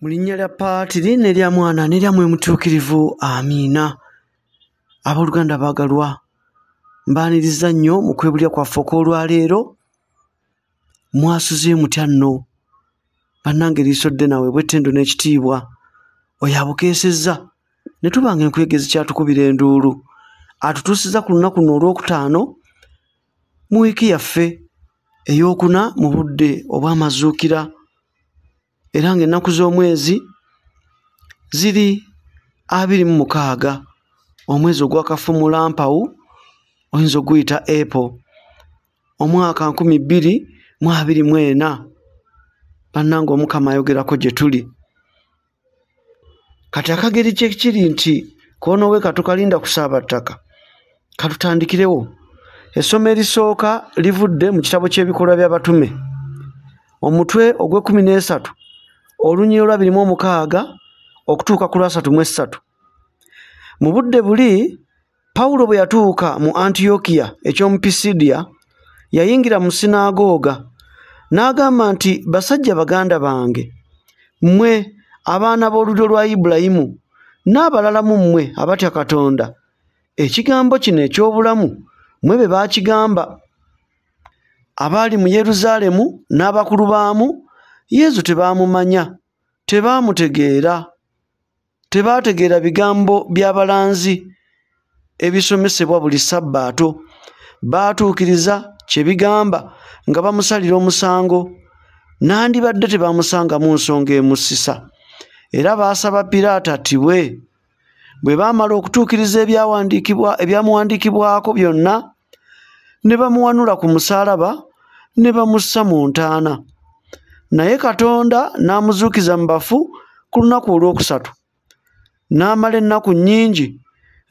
mu linnya lya paatiri n'erya mwana n'eryamwe mutuukirivu amiina abooluganda baagalwa mbaaniriza nnyo mu kwebulya kwaffe okw'olwaleero mwasuze mutya nno bannanga eriisodde nawe bwettendo n'ekitiibwa oyabukeesezza ne tubanga enkwegezi kyatukubira enduulu atutuusiza ku lunaku lno olwokutaano mu wiiki yaffe ey'okuna mu budde obw'amazuukira era nga ennaku z'omwezi ziri abiri mu mukaaga omwezi ogwakafu mu lampawu oyinza oguyita apple omwaka nkumi bbiri mu abiri mu ena bannanga omukama ayogerako gye tuli kati akageri kyekiri nti kuona owe katukalinda kusaaba ttaka katutandikirewo essomo erisooka livudde mu kitabo ky'ebikolwa by'abatume omutwe ogw'ekumi n'esatu olunyiri olwabirimu omukaaga okutuuka ku lwasatu mu essatu mu budde buli pawulo bwe yatuuka mu antiyokiya ekyomupisidiya yayingira mu sinagooga n'agamba nti basajja baganda bange mmwe abaana b'olulyo lwa ibulayimu n'abalala mu mmwe abatya katonda ekigambo kino eky'obulamu mmwe be baakigamba abaali mu yeruzaalemu n'abakulu baamu yesu tebaamumanya tebaamutegeera tebaategeera bigambo by'abalanzi ebisomesebwa buli ssabbaato baatuukiriza kye bigamba nga bamusalira omusango nandibadde tebaamusangamu nsonga emusisa era baasaba piraata atibwe bwe baamala okutuukiriza ebyawandiikibwa ebyamuwandiikibwako byonna ne bamuwanula ku musaalaba ne bamussa mu ntaana naye katonda n'amuzuukiza mu bafu ku lunaku olwokusatu n'amala ennaku nnyingi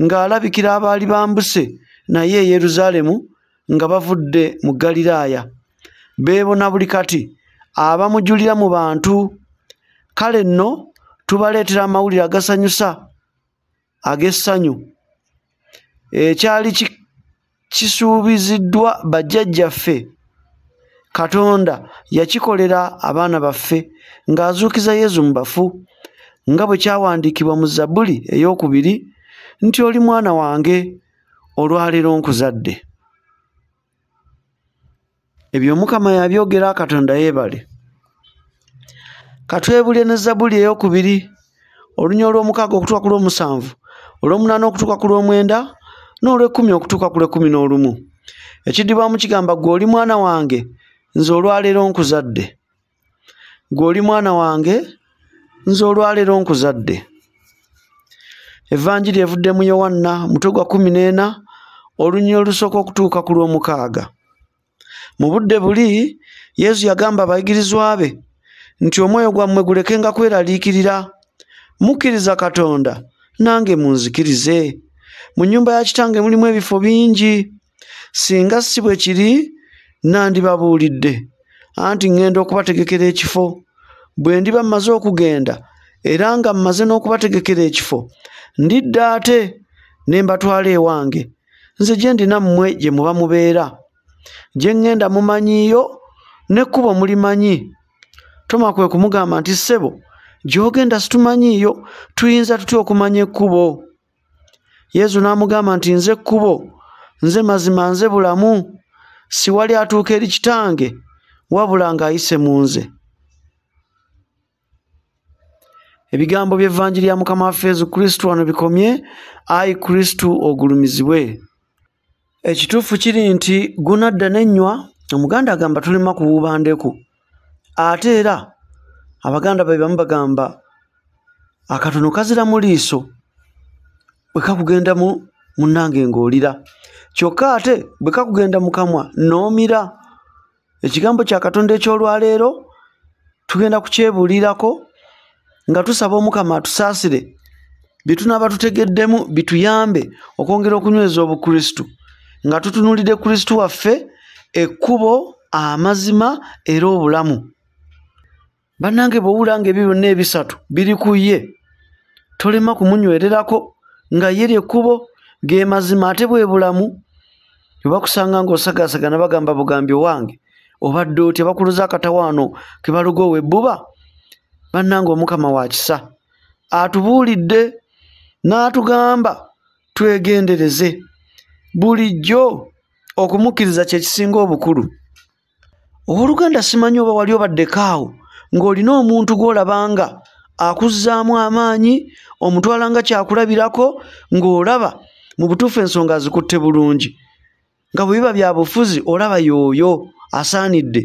ng'alabikira abaali bambuse naye e yerusaalemu nga bavudde mu galilaaya beebona buli kati abamujulira mu bantu kale nno tubaleetera amawulire agasanyusa ag'essanyu ekyali kisuubiziddwa bajjajjaffe katonda yakikolera abaana baffe ng'azuukiza yesu mu bafu nga bwe kyawandiikibwa mu zabbuli ey'okubiri nti oli mwana wange olwaleero nkuzadde ebyo omukama yabyogera katonda yeebale katwebulye ne zabbuli ey'okubiri olunya olw'omukaaga okutuka ku lw'omusanvu olw'omunaana okutuka ku lw'omwenda n'olwekumi okutuuka ku lwekumi n'olumu ekiddibwamu kigamba gwe oli mwana wange nze olwaleero nkuzadde gwe oli mwana wange nze olwaleero nkuzadde evanjiri evudde mu yowanna mutwe gwa kumi n'ena olunyini olusooka okutuuka ku lw'omukaaga mu budde buli yesu yagamba abayigirizwa be nti omwoyo gwammwe gulekenga kweraliikirira mukkiriza katonda nange munzikirize mu nnyumba ya kitange mulimu ebifo bingi singa si bwe kiri nandibabuulidde anti ŋŋenda okubategekera ekifo bwe ndiba mmaze okugenda era nga mmaze n'okubategekera ekifo ndidda ate ne mbatwala ewange nze gye ndinammwe gye muba mubeera gye ŋŋenda mumanyiiyo n'ekkubo mulimanyi toma kwe kumugamba nti ssebo gy'ogenda situmanyiiyo tuyinza tutya okumanya ekkubo yesu n'amugamba nti nze ekkubo nze mazima nze bulamu si wali atuuka eri kitange wabula ng'ayise mu nze ebigambo by'evanjiri ya mukama waffe yesu kristo wano bikomye ayi kristo ogulumizibwe ekituufu kiri nti gunadda nennywa omuganda agamba tulima kuwuubandeku ate era abaganda be bamu bagamba akatono kaziramu liiso bwe kakugenda mu munnange ng'olira kyokka ate bwe kakugenda mu kamwa noomira ekigambo kya katonda ekyolwaleero tugenda kukyebuulirako nga tusaba omukama atusaasire byetunaaba tutegeddemu bituyambe okwongera okunyweza obukristu nga tutunuulidde kristu waffe ekkubo amazima era obulamu bannange bwowulanga ebyo byonna ebisatu biri ku ye tolema kumunywererako nga ye ly'ekkubo ge mazima ate bwe bulamu tebakusanga ng'osagaasaga na bagamba bugambi owange obadde otya bakuluza akatawaano ke baluga ow'ebbuba bannanga omukama wa kisa atubuulidde n'atugamba twegendereze bulijjo okumukkiriza kyekisinga obukulu owooluganda simanyi oba wali obaddekaawo ng'olina omuntu gw'olabanga akuzzaamu amaanyi omutwalanga kyakulabirako ng'olaba mu butuufu ensonga azikutte bulungi nga bwebiba bya bufuzi olaba yooyo asaanidde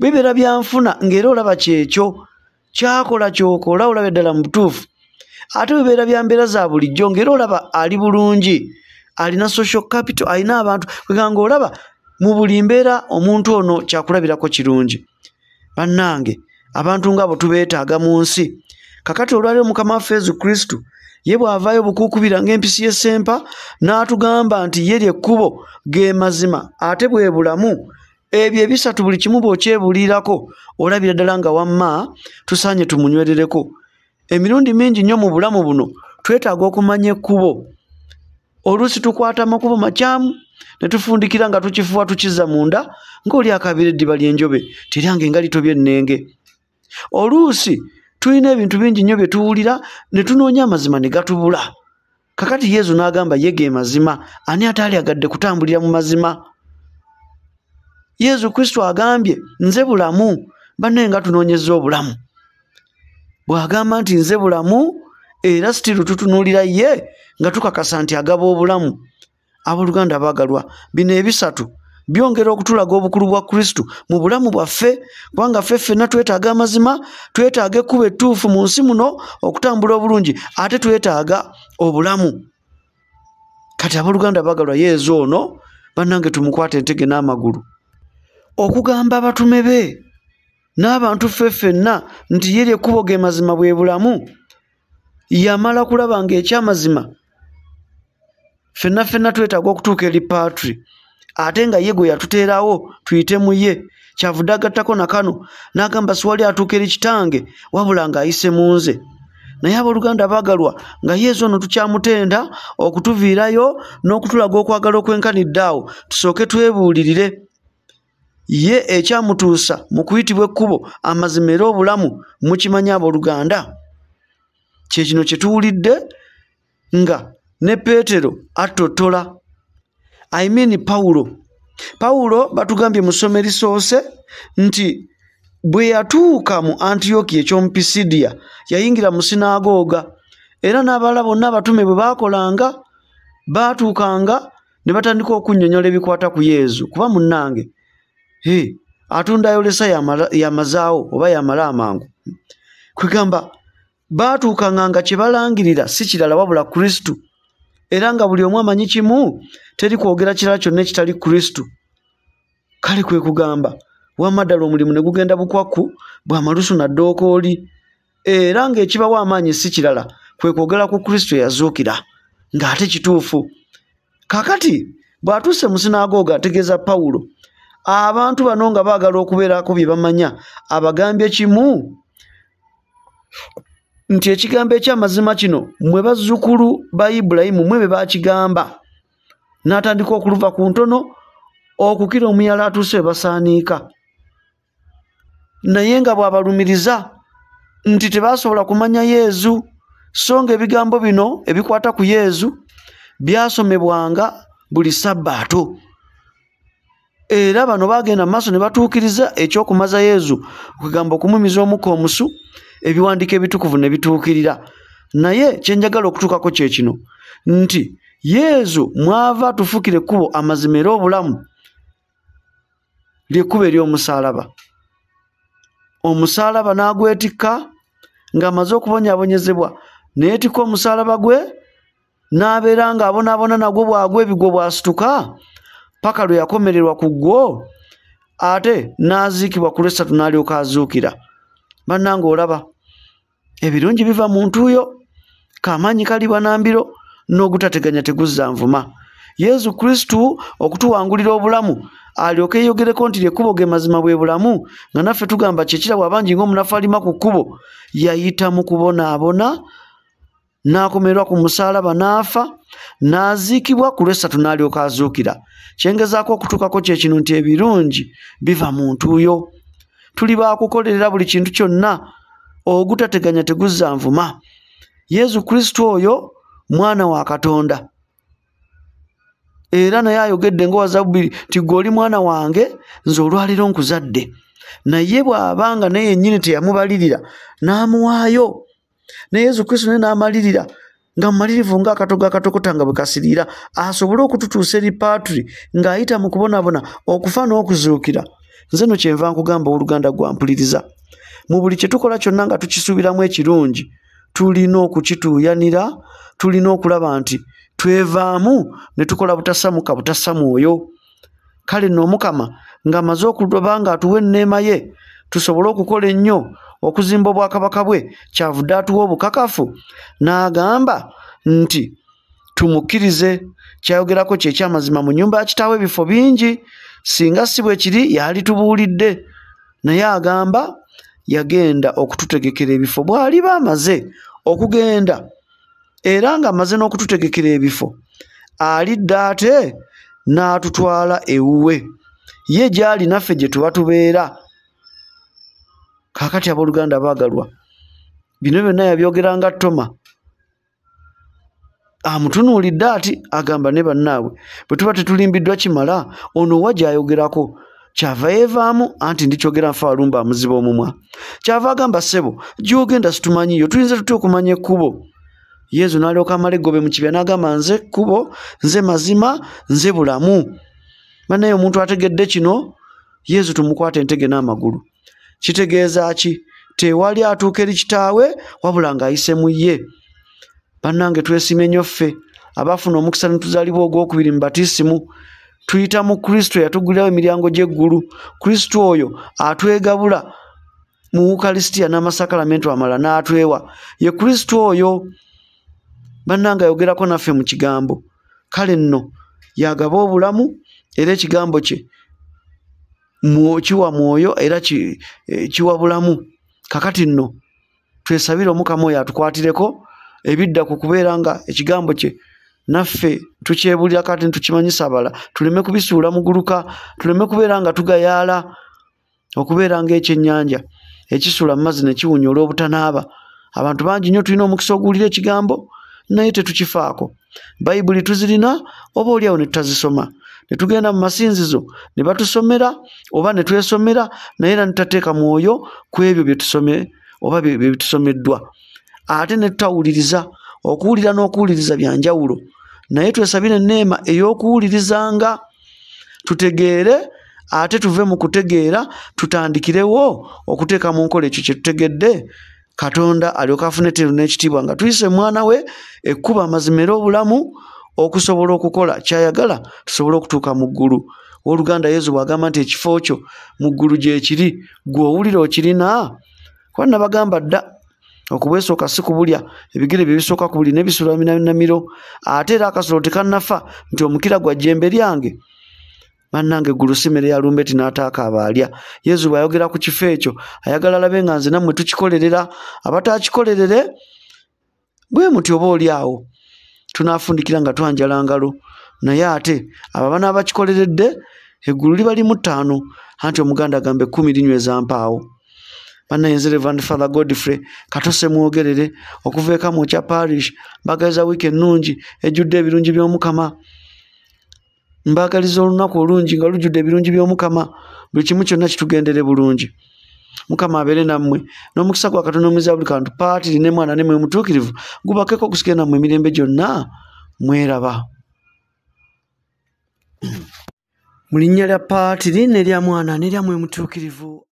bibeera byanfuna ngaera olaba kyekyo kyakola kyokola olaba eddala mu butuufu ate bibeera bya mbeera za bulijjo ngaera olaba ali bulungi alina social capital alina abantu kweganga olaba mu buli mbeera omuntu ono kyakulabirako kirungi bannange abantu ngaabo tubeetaaga mu nsi kakati olwaliro mukama waffe yezu kristu ye bw'avaayo bukuukubira ng'empisi y'essempa n'atugamba nti ye ly'ekkubo ge mazima ate bwe bulamu ebyo ebisatu buli kimu bw'okyebuulirirako olabira ddala nga wamma tusaanye tumunywerereko emirundi mingi nnyo mu bulamu buno twetaaga okumanya ekkubo oluusi tukwata makubo makyamu ne tufundikira nga tukifuwa tukizza munda ng'oli akabira eddiba ly'enjobe teryange nga lito by'ennenge oluusi tulina ebintu bingi nnyo bye tuwulira ne tunoonya amazima ne gatubula kakati yezu n'agamba yege mazima ani ataali agadde kutambulira mu mazima yezu kristo agambye nze bulamu banne nga tunoonyeza obulamu bw'agamba nti nze bulamu era sitiru tutunuulira ye nga tukakasa nti agaba obulamu abooluganda baagalwa bino ebisatu byongera okutulaga obukulu bwa kristo mu bulamu bwaffe kubanga ffe ffenna twetaaga amazima twetaaga ekkuba ettuufu mu nsi muno okutambula obulungi ate twetaaga obulamu kati abooluganda baagalwa yeezi ono bannange tumukwata entege n'amagulu okugamba abatume be n'abantu ffe ffenna nti yeri ekkubo ge mazima bwe bulamu yamala kulaba ngaekyamazima ffenna ffenna twetaaga okutuuka eri patri ate nga ye gwe yatuteerawo tuyite mu ye kyavudde agattako nakano n'agamba siwali atuuka eri kitange wabula ng'ayise mu nze naye abooluganda baagalwa nga yezu ono tukyamutenda okutuviirayo n'okutulaga okwagala okwenkanidde awo tusooke twebuulirire ye ekyamutuusa mu kuyitibwa ekkubo amazima era obulamu mukimanyi abooluganda kye kino kye tuwulidde nga ne peetero attottola I mean Pawulo. Pawulo batugambye musome lisoose nti bwe yatuuka mu Antiokia eky'omupisidiya yayingira mu sinagoga era n'abalala bonna abatume bwe baakolanga baatuukanga ne batandika okunnyonnyola ebikwata ku Yesu kuba munnange hey, atundayo lesa yamazaawo oba yamala amangu kwegamba baatuukanga nga kye balangirira si kirala wabula kristu era nga buli omu amanyi kimu teri kwogera kirala kyonna ekitali kristo kale kwe kugamba wamaddala omulimu ne gugenda bukwaku bwamalusu naddooka oli era ng'ekibawo amaanyi si kirala kwe kwogera ku kristo eyazuukira ng'ate kituufu kakati bw'atuuse musinagoogo ategeeza pawulo abantu bano nga baagala okubeeraku bye bamanya abagambye kimu nti ekigambo ekyamazima kino mwe bazzukulu ba ibulayimu mwe be bakigamba n'atandika okuluva ku ntono okukira omuyala atuuse we basaaniika naye nga bw'abalumiriza nti tebasobola kumanya yeezu so nga ebigambo bino ebikwata ku yeezu byasomebwanga buli ssabbaato era bano baagenda mu maaso ne batuukiriza eky'okumaza yeezu okugamba okumumiza omukka omusu ebiwandiiko ebitukuvu ne bituukirira naye kyenjagala okutuukako kye kino nti yeezu mwava tufukire kkubo amazima era obulamu lyekkubo ery'omusaalaba omusaalaba n'agwetikka ng'amaze okubonyaabonyezebwa naye tikka omusaalaba gwe n'abeera ng'abonaabona nagwo bwagwe ebigwo bwasituka paka lwe yakomererwa ku gwo ate n'aziikibwa ku lwessatu n'alyoka azuukira bannange olaba ebirungi biva mu ntuuyo kaamaanyi kalibwa na mbiro n'ogutateganya teguzza nvuma yesu kristu okutuwangulira obulamu alyoke eyogereko nti lyekkubo ge mazima bwe bulamu nga naffe tugamba kyekiraba abangi ng'omunafu alima ku kkubo yayita mu kubonaabona n'akomerwa ku musaalaba n'afa n'aziikibwa ku lwessatu n'alyoka azuukira kyengezaako okutuukako kye kino nti ebirungi biva mu ntuuyo tuli bakukolerera buli kintu kyonna ogutateganya teguzza nvuma yesu kristo oyo mwana wa katonda era naye ayogedde ngowa zabbiri nti gweoli mwana wange nze olwaliro nkuzadde naye bw'aba nga naye yennyini teyamubalirira n'amuwaayo ne yesu kristo naye n'amalirira nga mumalirivu ng'akatogo akatokota nga bwe kasiriira asobole okututuusa eri patri ng'ayita mu kubonabona okufa n'okuzuukira nze no kyenva nkugamba oluganda gwampuliriza mu buli kyetukola kyonna nga tukisuubiramu ekirungi tulina okukituuyanira tulina okulaba nti twevaamu ne tukola butasamuka butassa mwoyo kale nno omukama ng'amaze okuba nga atuwa enneema ye tusobole okukola ennyo okuzimba obwakabaka bwe kyavudde atuwa obukakafu n'agamba nti tumukkirize kyayogerako kyekyamazima mu nnyumba ya kitaawo ebifo bingi singa si bwe kiri yaali tubuulidde naye agamba yagenda okututegekera ebifo bw'aliba amaze okugenda era ng'amaze n'okututegekera ebifo alidde ate n'atutwala ewuwe ye gy'ali naffe gye tuba tubeera kaakati abooluganda baagalwa bino byonna yabyogera nga toma amutunuulidde ati agamba ne bannaabwe bwe tuba tetulimbiddwa kimala ono wajja ayogerako kyava yeevaamu anti ndikyogera nfa walumba amuziba omumwa kyava agamba ssebo gyogenda situmanyiyo tuyinza tutya okumanya ekkubo yezu n'alyoka amala eggobe mu kibya n'agamba nze kkubo nze mazima nze bulamu bannaye omuntu ategedde kino yezu tumukwata entege n'amagulu kitegeeza ki tewali atuuka eri kitaawe wabula ng'ayise mu ye bannange twesiimye nnyo ffe abaafuna omukisa netuzaalibwa ogwokubiri mu batisimu tuyita mu kristo eyatugulirawo emiryango gy'eggulu kristo oyo atwegabula mu ukalisitiya n'amasakalamento amala n'atwewa ye kristo oyo bannanga ayogerako naffe mu kigambo kale nno yagaba obulamu era ekigambo kye kiwa mwoyo era eh, kiwa bulamu kakati nno twesabire omukama oyo atukwatireko ebidda ku kubeera nga ekigambo kye naffe tukyebulira kati ntukimanyisa abala tuleme kubisuula muguluka tuleme kubeera nga tugayaala okubeera ngaekyennyanja ekisuula mu mazzi ne kiwunya olw'obutanaaba abantu bangi nnyo tulina omukisa oguwulira ekigambo naye tetukifaako bayibuli tuzirina oba oliawo ne tutazisoma ne tugenda mu masinzizo ne batusomera oba ne twesomera naye era ne tutateeka mwoyo ku ebyo bye tusome oba bye bitusomeddwa bi, bi, ate netutawuliriza okuwulira n'okuwuliriza byanjawulo naye twesabire neema ey'okuwulirizanga tutegeere ate tuve mu kutegeera tutandikirewo okuteeka mu nkola ekyo kye tutegedde katonda alyoka afune tero n'ekitiibwa nga tuyise mwana we ekkuba amazima era obulamu okusobola okukola kyayagala tusobole okutuuka mu ggulu woluganda yezu bw'agamba nti ekifo kyo mu ggulu gye kiri gw'owulira okirina kuba nabagamba dda okubwesooka si kubulya ebigere bye bisooka kubulya nebisula minamiro ate era akasolo tekannafa nti omukira gwa jjembe lyange bannange eggulu simere yalumbe ti n'ataaka abaalya yezu bw'ayogera ku kifo ekyo ayagala labe nga nze nammwe tukikolerera abataakikolerere bwe muti oba oli awo tunaafundikira nga twanjala ngalo naye ate abo banaabakikoleredde eggulu liba limu ttaano anti omuganda agamba ekkumi linyweza mpaawo bannayinzi revand father godfrey katose mwogerere okuva eka mu kya parish mbagaliza wiiki ennungi ejjudde ebirungi by'omukama mbagaliza olunaku olungi nga lujjudde ebirungi by'omukama buli kimu kyonna kitugendere bulungi mukama abeere nammwe n'omukisa gwa katonda omwezi buli kantu paatiri ne mwana ne mwe mutuukirivu gubakeko okusike nammwe emirembe gyonna mweraba mu linnya lya paatiri nerya mwana nerya mwe mutuukirivu